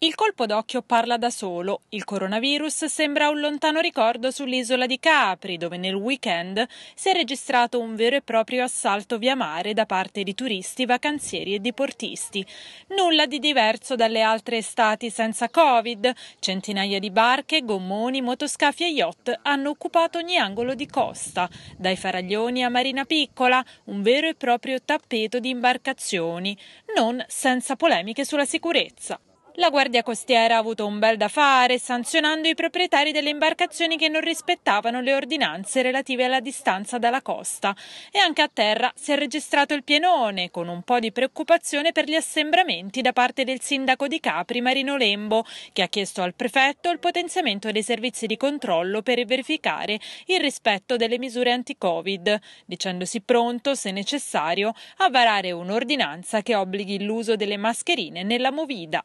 Il colpo d'occhio parla da solo. Il coronavirus sembra un lontano ricordo sull'isola di Capri, dove nel weekend si è registrato un vero e proprio assalto via mare da parte di turisti, vacanzieri e diportisti. Nulla di diverso dalle altre estati senza Covid. Centinaia di barche, gommoni, motoscafi e yacht hanno occupato ogni angolo di costa, dai faraglioni a Marina Piccola, un vero e proprio tappeto di imbarcazioni, non senza polemiche sulla sicurezza. La Guardia Costiera ha avuto un bel da fare sanzionando i proprietari delle imbarcazioni che non rispettavano le ordinanze relative alla distanza dalla costa e anche a terra si è registrato il pienone con un po' di preoccupazione per gli assembramenti da parte del sindaco di Capri Marino Lembo che ha chiesto al prefetto il potenziamento dei servizi di controllo per verificare il rispetto delle misure anti-covid dicendosi pronto se necessario a varare un'ordinanza che obblighi l'uso delle mascherine nella movida.